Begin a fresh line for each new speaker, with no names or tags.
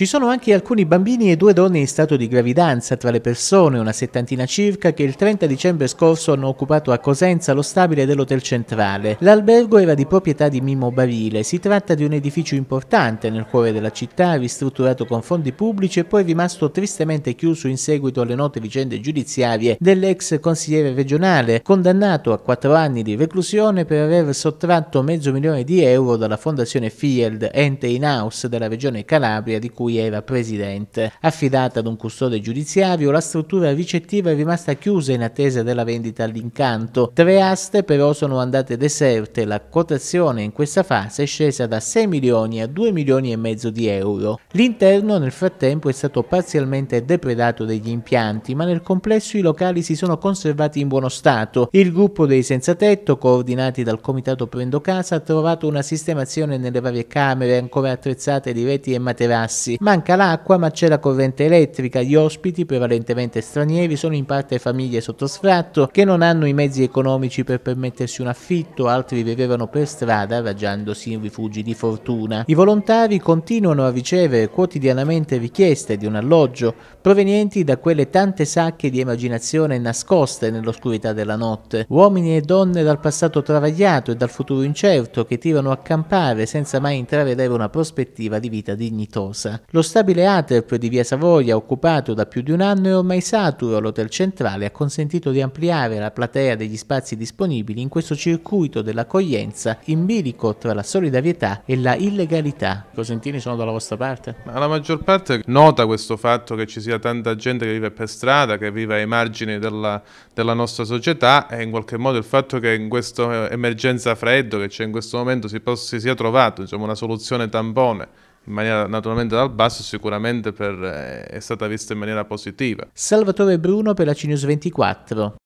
Ci sono anche alcuni bambini e due donne in stato di gravidanza tra le persone, una settantina circa, che il 30 dicembre scorso hanno occupato a Cosenza lo stabile dell'Hotel Centrale. L'albergo era di proprietà di Mimo Barile. Si tratta di un edificio importante nel cuore della città, ristrutturato con fondi pubblici e poi rimasto tristemente chiuso in seguito alle note vicende giudiziarie dell'ex consigliere regionale, condannato a quattro anni di reclusione per aver sottratto mezzo milione di euro dalla fondazione Field, ente in house della regione Calabria di cui cui era presidente. Affidata ad un custode giudiziario, la struttura ricettiva è rimasta chiusa in attesa della vendita all'incanto. Tre aste però sono andate deserte, la quotazione in questa fase è scesa da 6 milioni a 2 milioni e mezzo di euro. L'interno nel frattempo è stato parzialmente depredato degli impianti, ma nel complesso i locali si sono conservati in buono stato. Il gruppo dei senza tetto, coordinati dal comitato Prendo Casa, ha trovato una sistemazione nelle varie camere ancora attrezzate di reti e materassi. Manca l'acqua ma c'è la corrente elettrica, gli ospiti, prevalentemente stranieri, sono in parte famiglie sotto sfratto che non hanno i mezzi economici per permettersi un affitto, altri vivevano per strada raggiandosi in rifugi di fortuna. I volontari continuano a ricevere quotidianamente richieste di un alloggio provenienti da quelle tante sacche di immaginazione nascoste nell'oscurità della notte, uomini e donne dal passato travagliato e dal futuro incerto che tirano a campare senza mai intravedere una prospettiva di vita dignitosa. Lo stabile ATEP di Via Savoia, occupato da più di un anno, e ormai saturo. all'Hotel centrale ha consentito di ampliare la platea degli spazi disponibili in questo circuito dell'accoglienza in bilico tra la solidarietà e la illegalità. I cosentini sono dalla vostra parte?
Ma la maggior parte nota questo fatto che ci sia tanta gente che vive per strada, che vive ai margini della, della nostra società e in qualche modo il fatto che in questa eh, emergenza freddo che c'è in questo momento si, possa, si sia trovato insomma, diciamo, una soluzione tampone in maniera naturalmente dal basso, sicuramente per, eh, è stata vista in maniera positiva.
Salvatore Bruno per la CNews 24.